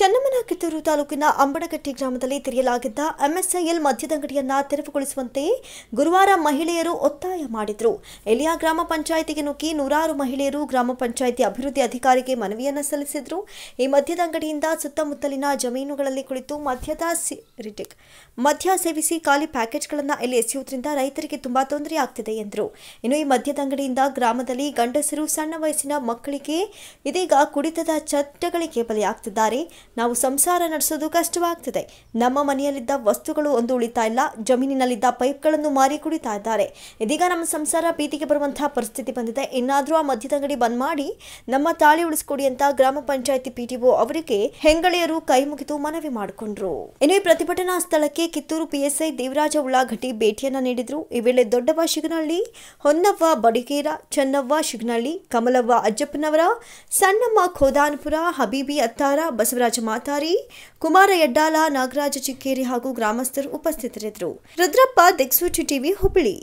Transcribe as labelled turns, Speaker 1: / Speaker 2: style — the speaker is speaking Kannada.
Speaker 1: ಚನ್ನಮ್ಮನ ಕಿತ್ತೂರು ತಾಲೂಕಿನ ಅಂಬಡಗಟ್ಟಿ ಗ್ರಾಮದಲ್ಲಿ ತೆರೆಯಲಾಗಿದ್ದ ಎಂಎಸ್ಐಎಲ್ ಮದ್ಯದಂಗಡಿಯನ್ನು ತೆರವುಗೊಳಿಸುವಂತೆ ಗುರುವಾರ ಮಹಿಳೆಯರು ಒತ್ತಾಯ ಮಾಡಿದರು ಎಲಿಯಾ ಗ್ರಾಮ ಪಂಚಾಯಿತಿಗೆ ನುಗ್ಗಿ ನೂರಾರು ಮಹಿಳೆಯರು ಗ್ರಾಮ ಪಂಚಾಯಿತಿ ಅಭಿವೃದ್ಧಿ ಅಧಿಕಾರಿಗೆ ಮನವಿಯನ್ನು ಸಲ್ಲಿಸಿದರು ಈ ಮದ್ಯದಂಗಡಿಯಿಂದ ಸುತ್ತಮುತ್ತಲಿನ ಜಮೀನುಗಳಲ್ಲಿ ಕುಳಿತು ಮದ್ಯದ ಮದ್ಯ ಸೇವಿಸಿ ಖಾಲಿ ಪ್ಯಾಕೇಜ್ಗಳನ್ನು ಇಲ್ಲಿ ಎಸೆಯುವುದರಿಂದ ರೈತರಿಗೆ ತುಂಬಾ ತೊಂದರೆ ಆಗ್ತಿದೆ ಎಂದರು ಇನ್ನು ಈ ಮದ್ಯದಂಗಡಿಯಿಂದ ಗ್ರಾಮದಲ್ಲಿ ಗಂಡಸರು ಸಣ್ಣ ವಯಸ್ಸಿನ ಮಕ್ಕಳಿಗೆ ಇದೀಗ ಕುಡಿತದ ಚಟ್ಟಗಳಿಗೆ ಬಲಿಯಾಗ್ತಿದ್ದಾರೆ ನಾವು ಸಂಸಾರ ನಡೆಸೋದು ಕಷ್ಟವಾಗ್ತದೆ ನಮ್ಮ ಮನೆಯಲ್ಲಿದ್ದ ವಸ್ತುಗಳು ಒಂದು ಉಳಿತಾ ಇಲ್ಲ ಜಮೀನಿನಲ್ಲಿದ್ದ ಪೈಪ್ಗಳನ್ನು ಮಾರಿ ಕುಡಿತಾ ಇದ್ದಾರೆ ಇದೀಗ ನಮ್ಮ ಸಂಸಾರ ಬೀದಿಗೆ ಬರುವಂತಹ ಪರಿಸ್ಥಿತಿ ಬಂದಿದೆ ಇನ್ನಾದರೂ ಆ ಮದ್ಯದಂಗಡಿ ಬಂದ್ ಮಾಡಿ ನಮ್ಮ ತಾಳಿ ಉಳಿಸ್ಕೊಡಿ ಅಂತ ಗ್ರಾಮ ಪಂಚಾಯತಿ ಪಿಟಿಒ ಅವರಿಗೆ ಹೆಂಗಳೆಯರು ಕೈ ಮುಗಿದು ಮನವಿ ಮಾಡಿಕೊಂಡ್ರು ಇನ್ನು ಈ ಪ್ರತಿಭಟನಾ ಸ್ಥಳಕ್ಕೆ ಕಿತ್ತೂರು ಪಿಎಸ್ಐ ದೇವರಾಜ ಉಳ್ಳಾಘಟ್ಟಿ ಭೇಟಿಯನ್ನ ನೀಡಿದ್ರು ಈ ವೇಳೆ ದೊಡ್ಡವ ಶಿಗನಹಳ್ಳಿ ಹೊನ್ನವ್ವ ಬಡಿಗೇರ ಚನ್ನವ್ವ ಶಿಗನಹಳ್ಳಿ ಕಮಲವ್ವ ಅಜ್ಜಪ್ಪನವರ ಸಣ್ಣಮ್ಮ ಖೋದಾನ್ಪುರ ಹಬೀಬಿ ಅತ್ತಾರ ಬಸವರಾಜ್ ನಾಗರಾಜ್ ಮಾತಾರಿ ಕುಮಾರ ಯಡ್ಡಾಲ ನಾಗರಾಜ ಚಿಕ್ಕೇರಿ ಹಾಗೂ ಗ್ರಾಮಸ್ಥರು ಉಪಸ್ಥಿತರಿದ್ದರು ರುದ್ರಪ್ಪ ದಿಕ್ಸೂಚಿ ಟಿವಿ ಹುಬ್ಬಳ್ಳಿ